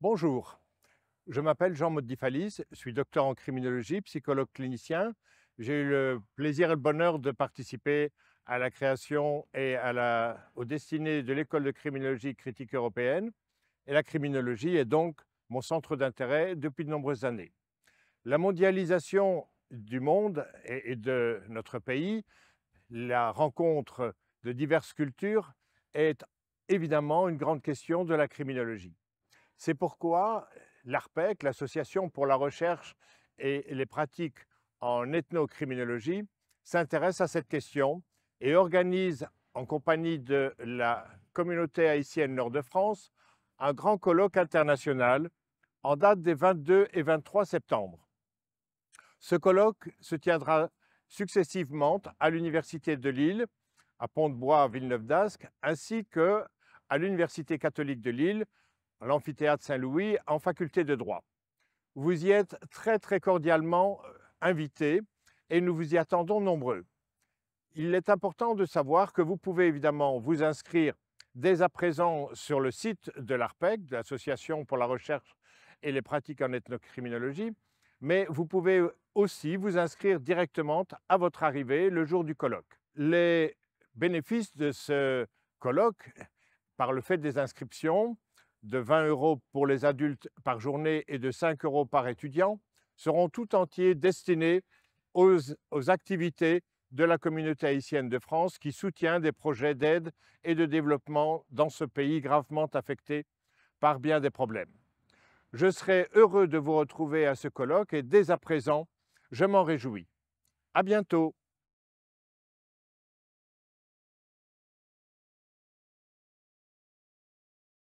Bonjour, je m'appelle Jean Modifalis, je suis docteur en criminologie, psychologue clinicien. J'ai eu le plaisir et le bonheur de participer à la création et à la, aux destinées de l'école de criminologie critique européenne. Et la criminologie est donc mon centre d'intérêt depuis de nombreuses années. La mondialisation du monde et, de notre pays, la rencontre de diverses cultures est évidemment une grande question de la criminologie. C'est pourquoi l'ARPEC, l'Association pour la recherche et les pratiques en ethnocriminologie, s'intéresse à cette question et organise, en compagnie de la communauté haïtienne Nord de France, un grand colloque international en date des 22 et 23 septembre. Ce colloque se tiendra successivement à l'Université de Lille, à Pont-de-Bois, à Villeneuve-d'Ascq, ainsi que à l'Université catholique de Lille, l'amphithéâtre Saint-Louis, en faculté de droit. Vous y êtes très très cordialement euh, invités et nous vous y attendons nombreux. Il est important de savoir que vous pouvez évidemment vous inscrire dès à présent sur le site de l'ARPEC, de l'Association pour la recherche et les pratiques en ethnocriminologie, mais vous pouvez euh, aussi vous inscrire directement à votre arrivée le jour du colloque. Les bénéfices de ce colloque, par le fait des inscriptions, de 20 euros pour les adultes par journée et de 5 euros par étudiant seront tout entiers destinés aux, activités de la communauté haïtienne de France qui soutient des projets d'aide et de développement dans ce pays gravement affecté par bien des problèmes. Je serai heureux de vous retrouver à ce colloque et dès à présent, je m'en réjouis. À bientôt!